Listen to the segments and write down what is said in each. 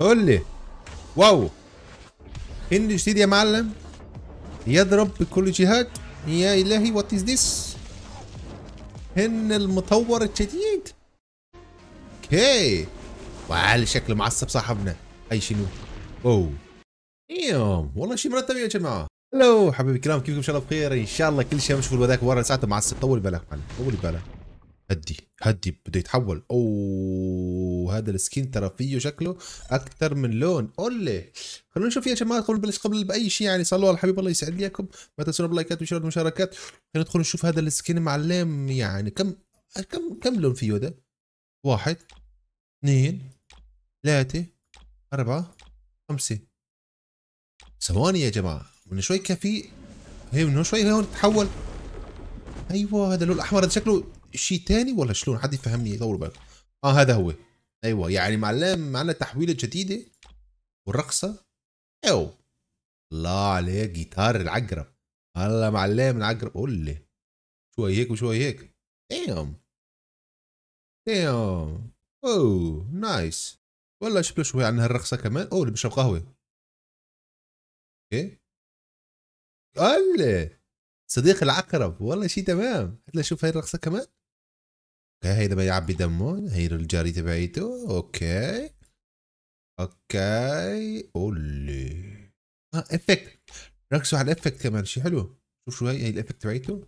قول لي واو هند جديد يا معلم يضرب بكل جهات يا الهي وات از ذس هن المطور الجديد اوكي وعلى شكله معصب صاحبنا اي شنو واو ايوه والله شيء مرتب يا جماعه هلو حبيبي الكرام كيفكم ان شاء الله بخير ان شاء الله كل شيء مشغول بهذاك ورا ساعته معصب طول بالك معلم طول بالك هدي هدي بده يتحول اوه هذا السكين ترى فيه شكله اكثر من لون قول خلونا نشوف يا جماعه قبل نبلش قبل باي شيء يعني صلوا على الحبيب الله يسعد ليكم اياكم ما تنسونا باللايكات وشير المشاركات خلينا ندخل نشوف هذا السكين معلم يعني كم كم كم لون فيه ده واحد اثنين ثلاثة أربعة خمسة ثواني يا جماعة من شوي كفي هي من شوي هون تحول أيوه هذا اللون الأحمر هذا شكله شيء ثاني ولا شلون حد يفهمني طول بالك اه هذا هو ايوه يعني معلم معنا تحويله جديده والرقصه او أيوة. الله عليه جيتار العقرب هلا معلم العقرب قول لي شوي هيك وشوي هيك ايام ايام اوه نايس والله شوف له شوي عن هالرقصه كمان اوه اللي بيشرب قهوه اوكي قال صديق العقرب والله شيء تمام هات شوف هاي الرقصه كمان اوكي هيدا بيعبي دمه هي الجاري تبعيته اوكي اوكي اولي اه افكت ركزوا على الافكت كمان شيء حلو شوف شو هي هي الافكت تبعيته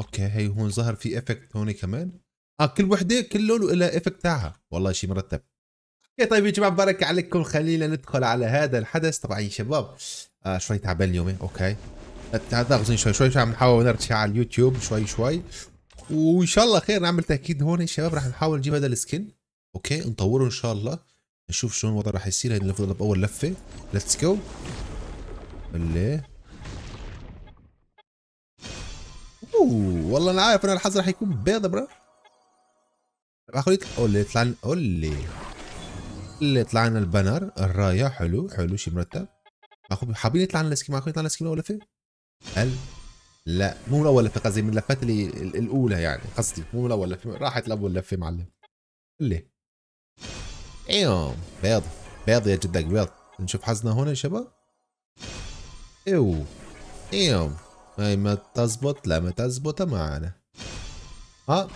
اوكي هي هون ظهر في افكت هون كمان اه كل وحده كل لون لها افكت تاعها والله شيء مرتب اوكي طيب يا جماعه مبارك عليكم خلينا ندخل على هذا الحدث طبعا يا شباب آه شوي تعبان اليوم إيه؟ اوكي تغزين شوي شوي شوي عم نحاول نرجع على اليوتيوب شوي شوي وان شاء الله خير نعمل تاكيد هون الشباب إيه، راح نحاول نجيب هذا السكن اوكي نطوره ان شاء الله نشوف شلون الوضع راح يصير هذه نفضل باول لفه ليتس جو اللي اوه والله انا عارف انا الحظ راح يكون بيض برا باخذ قول لي طلعنا قول لي اللي طلعنا البانر الرايه حلو حلو شي مرتب اخو حابين يطلعنا لنا السكين ما يطلع اول لفه هل لا مو من اول لفه قصدي من اللفات اللي الاولى يعني قصدي مو من اول لفه راحت لاول لفه معلم اللي ايوه بيض بيض يا جدك بيض نشوف حظنا هون يا شباب ايو ايو هاي ما تزبط لا ما تزبط معنا ها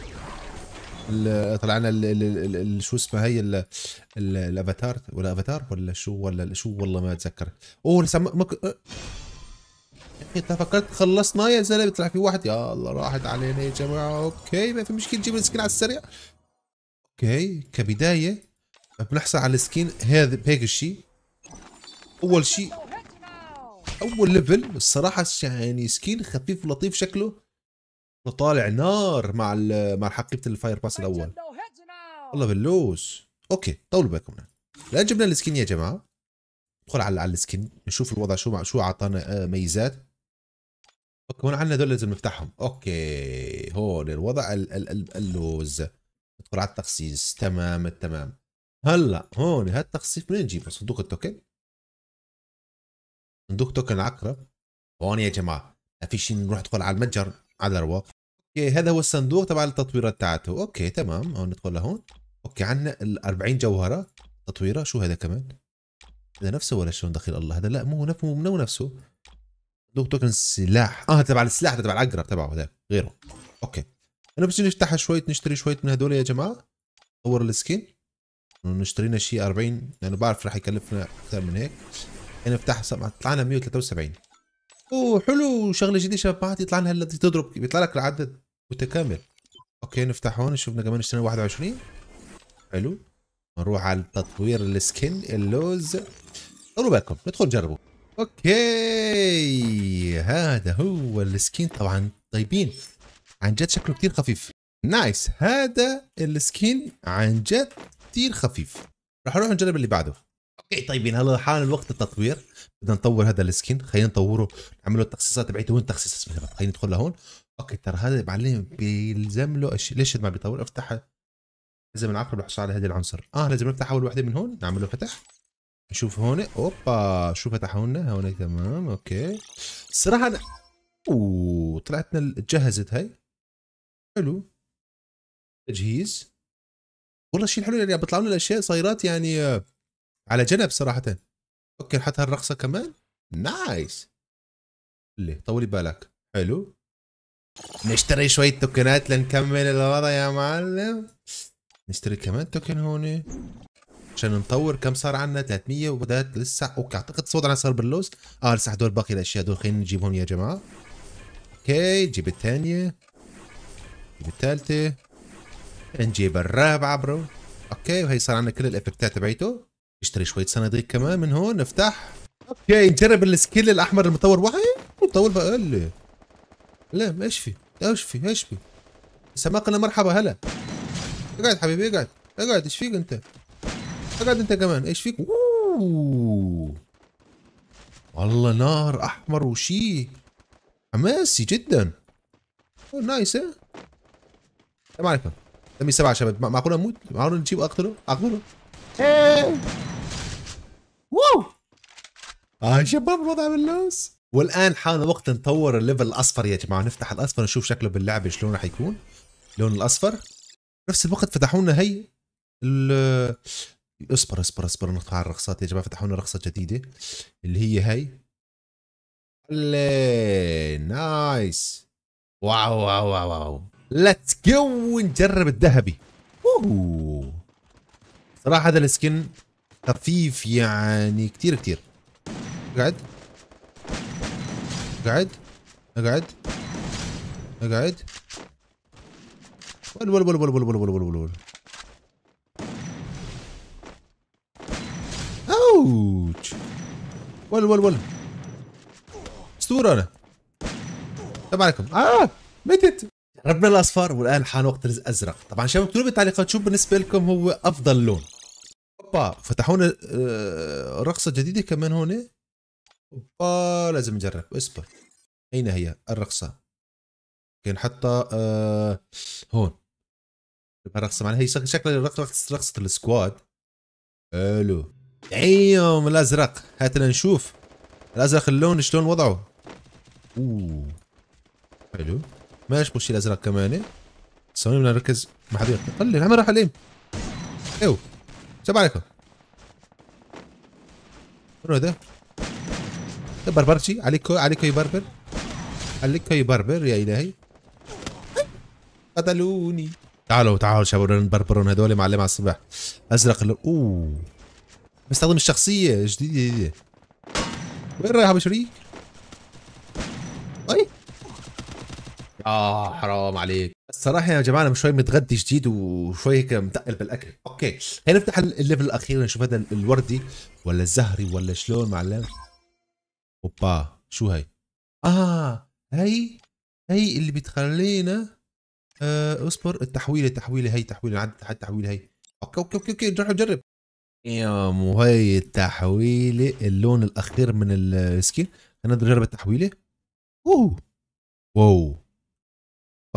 آه. طلعنا شو اسمها هي الافاتار ولا افاتار ولا شو ولا شو والله ما اتذكر اوه لسه مك... انت فكرت خلصنا يا زلمه بيطلع في واحد يا الله راحت علينا يا جماعه اوكي ما في مشكله نجيب السكين على السريع اوكي كبدايه بنحصل على السكين هذا بهيك الشيء اول شيء اول ليفل الصراحه يعني سكين خفيف ولطيف شكله طالع نار مع مع حقيبه الفاير باس الاول والله باللوز اوكي طولوا بالكم الان جبنا السكين يا جماعه ندخل على على السكين نشوف الوضع شو مع شو اعطانا آه، ميزات اوكي هون عندنا دول لازم نفتحهم اوكي هون الوضع اللوز ندخل على التخصيص تمام تمام هلا هون هالتخصيص منين نجيبه صندوق التوكن صندوق توكن العقرب هون يا جماعه ما شيء نروح ندخل على المتجر على الرواق اوكي هذا هو الصندوق تبع التطويرات تاعته اوكي تمام هون ندخل لهون اوكي عندنا ال 40 جوهره تطويره شو هذا كمان هذا نفسه ولا شلون دخيل الله هذا لا مو نفسه مو نفسه دوك توكن السلاح اه تبع السلاح تبع العقرب تبعه هذا غيره اوكي انا بس نفتحها شوية نشتري شوية من هذول يا جماعة طور السكين نشتري لنا شيء 40 لانه يعني بعرف راح يكلفنا اكثر من هيك انا افتح طلعنا 173 اوه حلو شغلة جديده شباب ما يطلع لنا هلا تضرب بيطلع لك العدد متكامل اوكي نفتح هون شفنا كمان اشترينا 21 حلو نروح على تطوير السكين اللوز دوروا بالكم ندخل جربوا اوكي هذا هو السكين طبعا طيبين عن جد شكله كثير خفيف نايس هذا السكين عن جد كثير خفيف رح نروح نجرب اللي بعده اوكي طيبين هلا حان الوقت التطوير بدنا نطور هذا السكين خلينا نطوره نعمل له التخصيصات تبعته وين تخصيص اسمه خلينا ندخل لهون اوكي ترى هذا معلم بيلزم له اشي ليش ما بيطور افتح لازم العقرب رح على هذا العنصر اه لازم نفتح اول وحده من هون نعمل له فتح نشوف هون اوبا شو فتح لنا هون تمام اوكي الصراحه انا اوه طلعتنا جهزت هاي حلو تجهيز والله الشيء الحلو يعني بيطلعوا لنا الاشياء صايرات يعني آه، على جنب صراحه اوكي نحط هالرقصه كمان نايس اللي طولي بالك حلو نشتري شوية توكنات لنكمل الوضع يا معلم نشتري كمان توكن هون عشان نطور كم صار عندنا 300 وبدات لسه اوكي اعتقد صوت على صار باللوز اه لسه هدول باقي الاشياء هدول خلينا نجيبهم يا جماعه اوكي نجيب الثانيه نجيب الثالثه نجيب الرابعه برو اوكي وهي صار عندنا كل الافكتات تبعيته نشتري شويه صناديق كمان من هون نفتح اوكي نجرب السكيل الاحمر المطور وحي مطور بقى لي لا ايش في ايش في لسه ما قلنا مرحبا هلا اقعد حبيبي اقعد اقعد ايش فيك انت قاعد انت كمان ايش فيك اوه والله نار احمر وشي حماسي جدا اوه نايس ايه ما عليكم دمي سبعة شباب معقول اموت معقول نجيب اقتله اقتله ايه واو اه شباب الوضع بالناس والان حان وقت نطور الليفل الاصفر يا جماعه نفتح الاصفر نشوف شكله باللعبه شلون راح يكون لون الاصفر نفس الوقت فتحوا لنا هي اصبر اصبر اصبر نقطع على الرقصات يا جماعه فتحوا لنا رقصه جديده اللي هي هاي اللي نايس واو واو واو واو ليتس جو نجرب الذهبي اوه صراحه هذا السكن خفيف يعني كثير كثير اقعد اقعد اقعد اقعد ول ول ول ول ول ول ول ول اوتش انا طيب اه متت ربنا الاصفر والان حان وقت الازرق طبعا شباب اكتبوا بالتعليقات شو بالنسبه لكم هو افضل لون اوبا آه، جديده كمان هون اوبا لازم نجرب اصبر اين هي كان آه، هون معناها هي السكواد الو ايوم الازرق هات لنشوف نشوف الازرق اللون شلون وضعه اوه حلو ماشي بوش الازرق كمان ثواني إيه؟ بدنا نركز مع حدا لي عمر راح عليهم ايوه سلام عليكم شنو هذا؟ بربرشي عليكو عليكو يبربر عليكو يبربر يا الهي قتلوني تعالوا تعالوا شباب نبربرون هذول معلم على الصباح ازرق اللون اوه بستخدم الشخصية جديدة وين رايح ابو شريك؟ اي اه حرام عليك الصراحة يا جماعة انا شوي متغدي جديد وشوي هيك متقل بالاكل اوكي خلينا نفتح الليفل الاخير نشوف هذا الوردي ولا الزهري ولا شلون معلم اوبا شو هي؟ اه هي هي اللي بتخلينا آه، اصبر التحويله التحويله هي تحويله عد تحويله هي اوكي اوكي اوكي اوكي نروح نجرب ايوه وهي التحويله اللون الاخير من السكين بدي نجرب التحويله اوه واو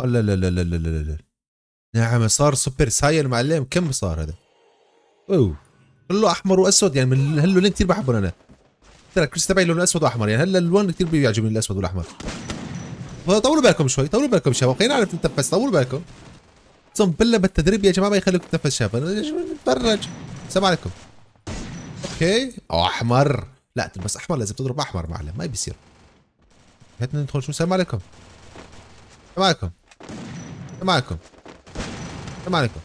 لا لا لا لا لا لا لا نعم صار سوبر سايان معلم كم صار هذا اوه كله احمر واسود يعني من هاللونين كثير بحبهم انا ترى الكرسي تبعي لونه اسود واحمر يعني هلا الالوان كثير بيعجبني الاسود والاحمر طولوا بالكم شوي طولوا بالكم شباب خلينا نعرف نتنفس طولوا بالكم اقسم بالله بالتدريب يا جماعه ما يخليكم تتنفس شباب نتفرج السلام عليكم اوكي أو احمر لا تلبس احمر لازم تضرب احمر معلم ما بيصير هات ندخل شو السلام عليكم السلام عليكم السلام عليكم السلام عليكم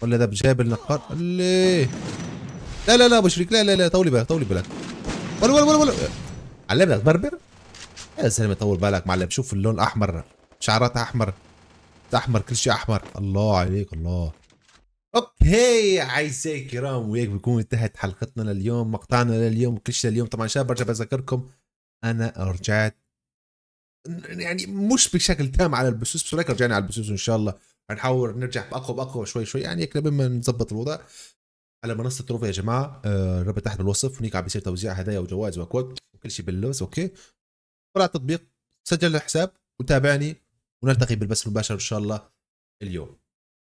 ولا ده بجاب النقار ليه لا لا لا ابو شريك لا لا لا طولي بالك طولي بالك ولا ولا ولا ولا علمنا تبربر يا زلمه طول بالك معلم شوف اللون الاحمر شعراتها احمر احمر كل شيء احمر الله عليك الله هي عيسى كرام وياك بكون انتهت حلقتنا لليوم مقطعنا لليوم وكل شيء لليوم طبعا شباب برجع بذكركم انا رجعت يعني مش بشكل تام على البسوس بس رجعنا على البسوس ان شاء الله هنحاول نرجع باقوى باقوى شوي شوي يعني هيك لما نظبط الوضع على منصه تروفي يا جماعه الرابط آه، تحت بالوصف هناك عم بيصير توزيع هدايا وجوائز وكود وكل شيء باللوز اوكي طلع التطبيق سجل الحساب وتابعني ونلتقي بالبث المباشر ان شاء الله اليوم